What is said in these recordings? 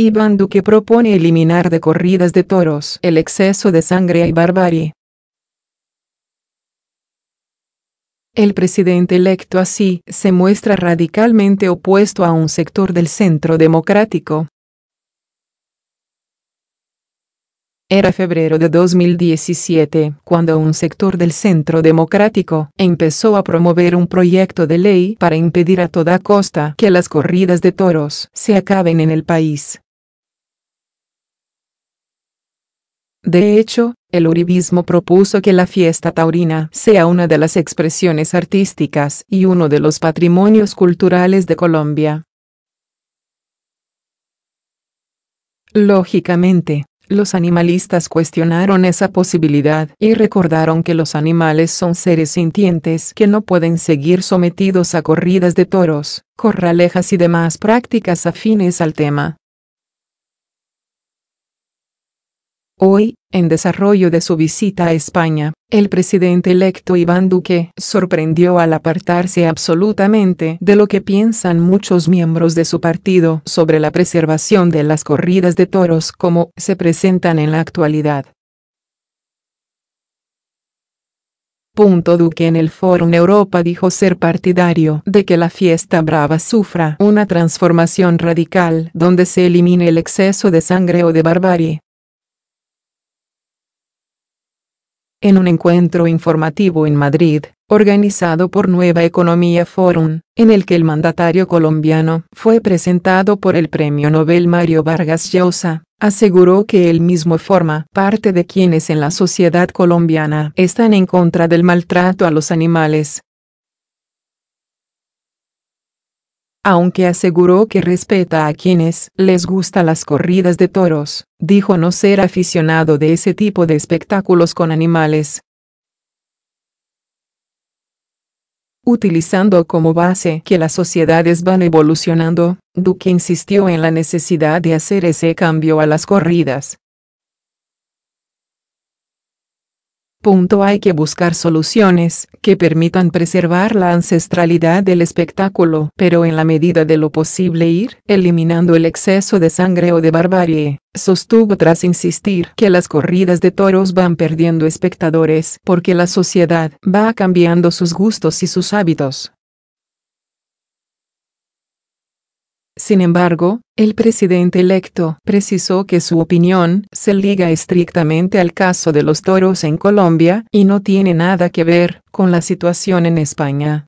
Iván Duque propone eliminar de corridas de toros el exceso de sangre y barbarie. El presidente electo así se muestra radicalmente opuesto a un sector del centro democrático. Era febrero de 2017 cuando un sector del centro democrático empezó a promover un proyecto de ley para impedir a toda costa que las corridas de toros se acaben en el país. De hecho, el Uribismo propuso que la fiesta taurina sea una de las expresiones artísticas y uno de los patrimonios culturales de Colombia. Lógicamente, los animalistas cuestionaron esa posibilidad y recordaron que los animales son seres sintientes que no pueden seguir sometidos a corridas de toros, corralejas y demás prácticas afines al tema. Hoy, en desarrollo de su visita a España, el presidente electo Iván Duque sorprendió al apartarse absolutamente de lo que piensan muchos miembros de su partido sobre la preservación de las corridas de toros como se presentan en la actualidad. Punto Duque en el Fórum Europa dijo ser partidario de que la fiesta brava sufra una transformación radical donde se elimine el exceso de sangre o de barbarie en un encuentro informativo en Madrid, organizado por Nueva Economía Forum, en el que el mandatario colombiano fue presentado por el premio Nobel Mario Vargas Llosa, aseguró que él mismo forma parte de quienes en la sociedad colombiana están en contra del maltrato a los animales. aunque aseguró que respeta a quienes les gustan las corridas de toros, dijo no ser aficionado de ese tipo de espectáculos con animales. Utilizando como base que las sociedades van evolucionando, Duque insistió en la necesidad de hacer ese cambio a las corridas, Punto. Hay que buscar soluciones que permitan preservar la ancestralidad del espectáculo, pero en la medida de lo posible ir eliminando el exceso de sangre o de barbarie. Sostuvo tras insistir que las corridas de toros van perdiendo espectadores porque la sociedad va cambiando sus gustos y sus hábitos. Sin embargo, el presidente electo precisó que su opinión se liga estrictamente al caso de los toros en Colombia y no tiene nada que ver con la situación en España.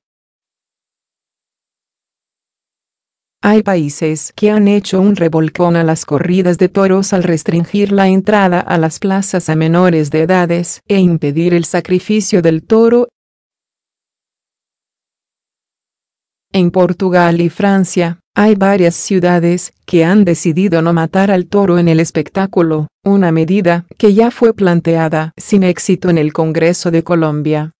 Hay países que han hecho un revolcón a las corridas de toros al restringir la entrada a las plazas a menores de edades e impedir el sacrificio del toro. En Portugal y Francia, hay varias ciudades que han decidido no matar al toro en el espectáculo, una medida que ya fue planteada sin éxito en el Congreso de Colombia.